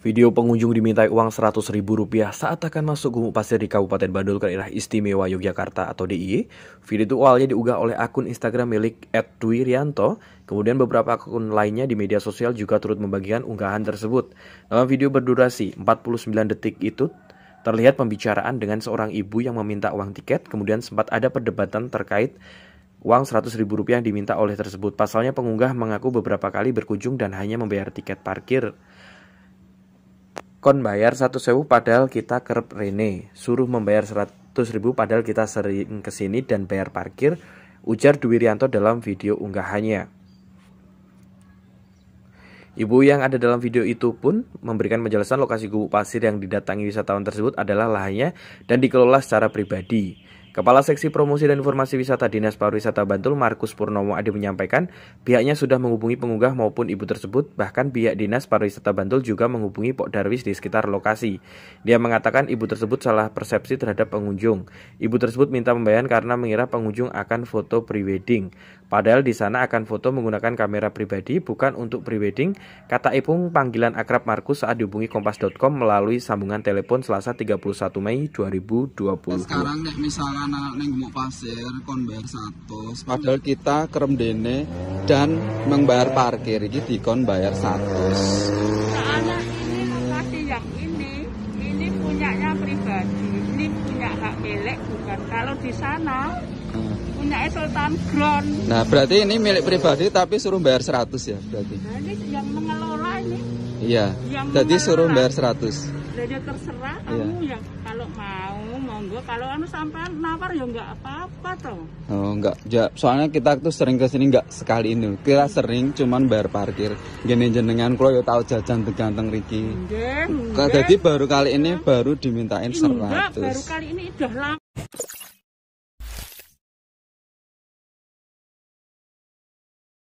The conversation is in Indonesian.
Video pengunjung dimintai uang rp rupiah saat akan masuk gumuk pasir di Kabupaten Bandul ke daerah istimewa Yogyakarta atau DIY. Video itu awalnya diunggah oleh akun Instagram milik @dwirianto, kemudian beberapa akun lainnya di media sosial juga turut membagikan unggahan tersebut. Dalam video berdurasi 49 detik itu, terlihat pembicaraan dengan seorang ibu yang meminta uang tiket, kemudian sempat ada perdebatan terkait Uang rp rupiah yang diminta oleh tersebut. Pasalnya pengunggah mengaku beberapa kali berkunjung dan hanya membayar tiket parkir kon bayar satu sewu padahal kita kerep Rene suruh membayar 100 ribu padahal kita sering kesini dan bayar parkir ujar Dwi Rianto dalam video unggahannya Ibu yang ada dalam video itu pun memberikan penjelasan lokasi gubuk pasir yang didatangi wisatawan tersebut adalah lahannya dan dikelola secara pribadi. Kepala Seksi Promosi dan Informasi Wisata Dinas Pariwisata Bantul Markus Purnomo Adi menyampaikan pihaknya sudah menghubungi pengunggah maupun ibu tersebut bahkan pihak Dinas Pariwisata Bantul juga menghubungi Pok Darwis di sekitar lokasi. Dia mengatakan ibu tersebut salah persepsi terhadap pengunjung. Ibu tersebut minta pembayaran karena mengira pengunjung akan foto prewedding. Padahal di sana akan foto menggunakan kamera pribadi bukan untuk prewedding, kata Ipung panggilan akrab Markus saat dihubungi kompas.com melalui sambungan telepon Selasa 31 Mei 2020. Sekarang anak-anak neng gemuk pasir kon bayar satu padahal kita kerem dene dan membayar parkir iki dikon bayar satu Anak ini lokasi yang ini ini punyanya pribadi ini punya hak milik bukan kalau di sana Punya Sultan Ground. Nah, berarti ini milik pribadi tapi suruh bayar 100 ya, berarti. Nah, ini yang mengelola ini. Iya. Jadi suruh bayar 100. Jadi terserah kamu ya kalau mau monggo kalau anu sampean nawar ya enggak apa-apa toh. Oh, enggak. Ya, soalnya kita tuh sering ke sini enggak sekali ini. Kita sering cuman bayar parkir. Gini jenengan kulo ya tahu jajan teganteng Riki. Nggih. Jadi baru kali ini baru dimintain 100. Enggak, baru kali ini udah lama.